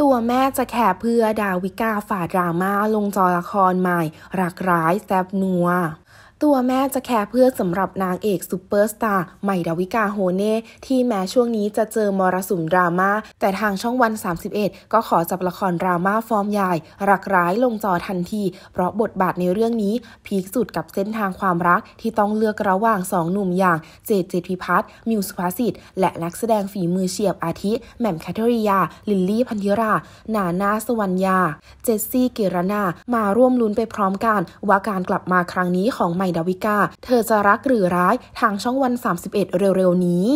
ตัวแม่จะแข่เพื่อดาวิกาฝ่าดราม่าลงจอละครใหม่ รักร้ายแซบนัวตัวแม่จะแคร์เพื่อสำหรับนางเอกซูเปอร์สตาร์ใหม่ดาวิกาโฮเน่ที่แม้ช่วงนี้จะเจอมรสุมดราม่าแต่ทางช่องวัน 31 ก็ขอจับละครดราม่าฟอร์มใหญ่รักร้ายลงจอทันที เพราะบทบาทในเรื่องนี้ พีคสุดกับเส้นทางความรักที่ต้องเลือกระหว่างสองหนุ่มอย่างเจดเจดพิพัฒน์มิวสุภาษิตและนักแสดงฝีมือเฉียบอาทิแหม่มแคทเธอรียา ลิลลี่พันธิรานานาสวรรยาเจสซี่เกรนามาร่วมลุ้นไปพร้อมกัน ว่าการกลับมาครั้งนี้ของไมดาวิกา เธอจะรักหรือร้ายทางช่องวัน 31 เร็ว ๆ นี้